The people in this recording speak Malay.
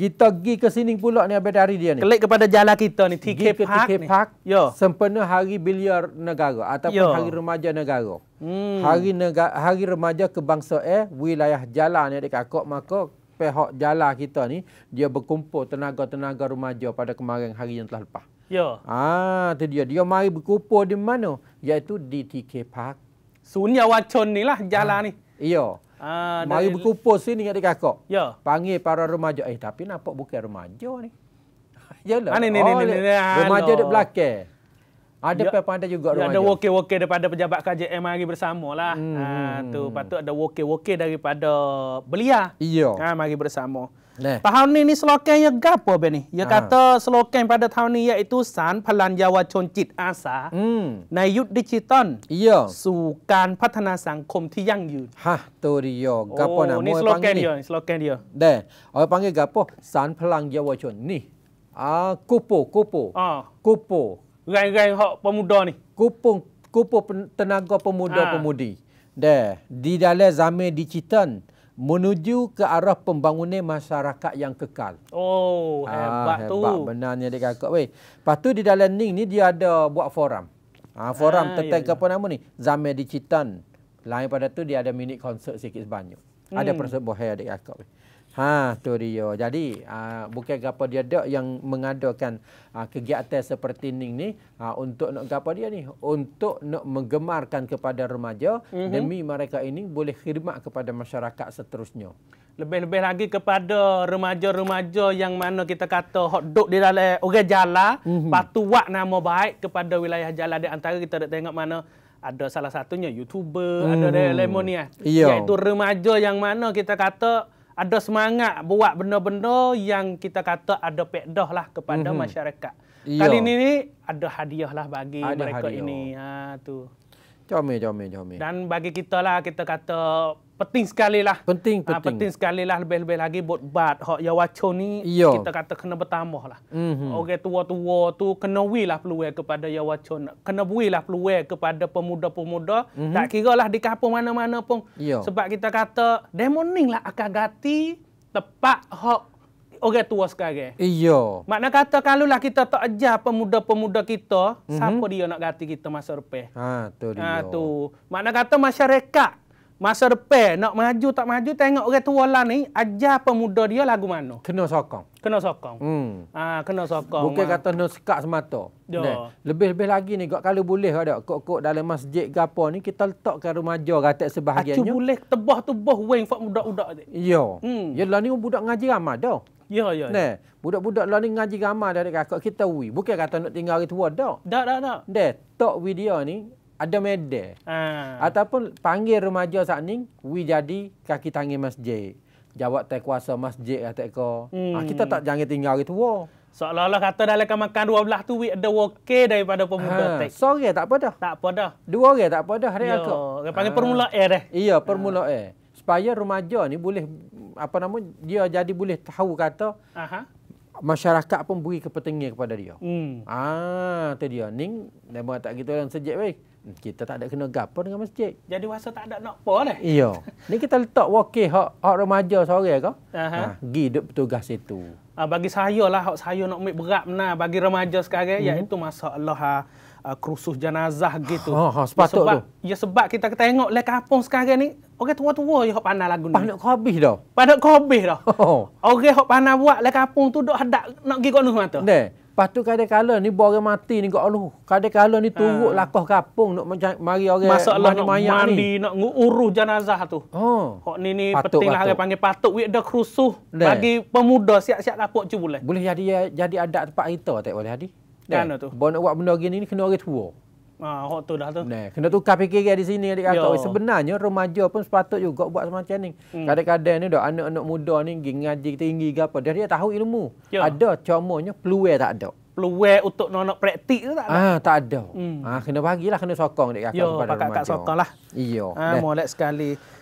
Kita pergi ke sini pula ni habis hari dia ni. Klik kepada jalan kita ni, TK Park, TK Park ni. Park, Yo. Sempena Hari Biliar Negara ataupun Yo. Hari Remaja Negara. Hmm. Hari, nega, hari Remaja Kebangsa eh, wilayah jalan ni dekat kok, maka pihak jalan kita ni, dia berkumpul tenaga-tenaga remaja pada kemarin hari yang telah lepas. Yo. Ah, tu dia. Dia mari berkumpul di mana? Iaitu di TK Park. Sunya wacon ni lah jalan ha. ni. Iya. Ah, Mari dari... berkumpul sini dengan kakak. Ya. Panggil para remaja. Eh, tapi nampak bukan remaja ni. Yalah. Ah, ni, ni, oh, ni, ni, ni, ni, Remaja di belakang. Ada ya, pandai juga ya, remaja. Ada woke-woke daripada pejabat KJM ah, hmm. ah, mari bersama lah. Hmm. Ha, tu. Lepas ada woke-woke daripada belia. Ya. Ha, mari bersama. Tahun ini slogan yang gapo be ni? Ya kata slogan pada tahun ni iaitu San Pelan Jawa Chon Cit Asa. Hmm. Naik yut digital. Iya. Sukan Pertana Sangkum Ti Yang Yun. Ha, tu dia. Gapo oh, nama ni slogan dia. Slogan dia. Deh. Awak panggil gapo? San Pelan Jawa Chon ni. Ah, kupo, kupo. Ah. Kupo. Gai-gai hok pemuda ni. Kupo, kupo tenaga pemuda pemudi. Deh. Ah. Di dalam zaman digital menuju ke arah pembangunan masyarakat yang kekal. Oh, hebat, ah, ha, hebat tu. Hebat benarnya dia kakak. Weh. Lepas tu di dalam link ni dia ada buat forum. Ha, forum ha, tentang ya, ya. apa nama ni? Zamir di Citan. Lain pada tu dia ada mini konsert sikit sebanyak. Hmm. Ada persebuah adik kakak. Weh. Ha tu dia. Jadi uh, bukan gapo dia dok yang mengadakan uh, kegiatan seperti ning ni uh, untuk nak gapo dia ni untuk nak menggemarkan kepada remaja mm-hmm. demi mereka ini boleh khidmat kepada masyarakat seterusnya. Lebih-lebih lagi kepada remaja-remaja yang mana kita kata hot dog di dalam orang jalan mm-hmm. patu wak nama baik kepada wilayah jalan di antara kita nak tengok mana ada salah satunya youtuber mm. ada hmm. Lemonia. lemon ni iaitu remaja yang mana kita kata ada semangat buat benda-benda yang kita kata ada pekdah lah kepada mm -hmm. masyarakat. Iyo. Kali ini, ini ada hadiah lah bagi ada mereka hadiah. ini. Ha, tu. Jomel, jomel, jomel. Dan bagi kita lah, kita kata penting sekali lah. Ah, penting, penting. Ha, penting sekali lah lebih-lebih lagi buat bat hak ya waco ni Yo. kita kata kena bertambah lah. Mm-hmm. Orang okay, tua-tua tu kena wi lah peluang kepada ya waco. Kena wi lah peluang kepada pemuda-pemuda. Mm-hmm. Tak kira lah di kapu mana-mana pun. Yo. Sebab kita kata demoning lah akan gati tepak hak orang tua sekarang. Iya. Makna kata kalau lah kita tak ajar pemuda-pemuda kita, mm-hmm. siapa dia nak ganti kita masa depan? Ha, tu ha, dia. Ha, tu. Makna kata masyarakat masa depan nak maju tak maju tengok orang tua lah ni ajar pemuda dia lagu mana kena sokong kena sokong hmm. ha, kena sokong bukan ha. kata nak sekak semata ya. lebih-lebih lagi ni kok kalau boleh ada kok-kok dalam masjid gapo ni kita letak ke remaja kata sebahagiannya acu boleh tebah tebah wing fak budak-budak ni ya hmm. yalah ni budak ngaji ramah dah Ya, ya. ya. Nah, budak-budak lah ni ngaji ramah dari kakak kita. Wui. Bukan kata nak tinggal hari tua, tak? Tak, tak, tak. Dah, tok video ni, ada medel. Ha. Ataupun panggil remaja saat ni, we jadi kaki tangi masjid. Jawab tak kuasa masjid kata hmm. ha, kita tak jangan tinggal gitu. Wah. Seolah-olah kata dalam kemakan dua belah tu, we ada okay daripada pemuda ha. tek. Sore tak apa dah. Tak apa dah. Dua orang tak apa dah. Hari Yo, aku. Dia panggil ha. permula air eh. Iya, ha. permula ha. Supaya remaja ni boleh, apa nama, dia jadi boleh tahu kata, Aha masyarakat pun beri kepentingan kepada dia. Hmm. Ah, tu dia. Ning, dia buat tak gitu orang sejak baik kita tak ada kena gapo dengan masjid. Jadi wasa tak ada nak apa lah. Eh? Iya. Ni kita letak wakil hak hak remaja sorang ke. Ha, gi duk petugas situ. Ah bagi saya lah hak saya nak ambil berat benar bagi remaja sekarang mm-hmm. iaitu masalah ha, ah, ah, kerusuh jenazah gitu. Ha, ha sepatut ya, sebab, tu. Ya sebab kita kita tengok lah kampung sekarang ni orang tua-tua yang hak pandai lagu ni. Panak ko habis dah. Panak ko habis dah. Oh. Orang hak pandai buat lah kampung tu dok hadak nak gi kono mata. Deh. Lepas tu kadang-kadang ni orang mati ni kat Allah. Kadang-kadang ni ha. turut ha. lakuh kapung nak mari orang mandi mayat ni. Masalah nak mandi, nak nguruh jenazah tu. Oh. Ha. Kok ni ni patuk, penting lah orang panggil patuk. Wih dah kerusuh. Bagi pemuda siap-siap lapuk tu boleh. Boleh jadi jadi adat tempat kita tak boleh jadi. kan tu? Bawa nak buat benda gini ni kena orang tua. Ah, ha, waktu dah tu. Nah, kena tukar fikir di sini adik kata. Yo. Sebenarnya remaja pun sepatut juga buat semacam ni. Hmm. Kadang-kadang ni dok anak-anak muda ni pergi ngaji kita tinggi ke apa. Dia, dia tahu ilmu. Yo. Ada comonya peluang tak ada. Peluang untuk anak-anak praktik tu tak ada. Ah, tak ada. Hmm. Ah, kena bagilah kena sokong adik kata kepada remaja. Yo, pakak tak sokonglah. Iyo, Ah, molek sekali.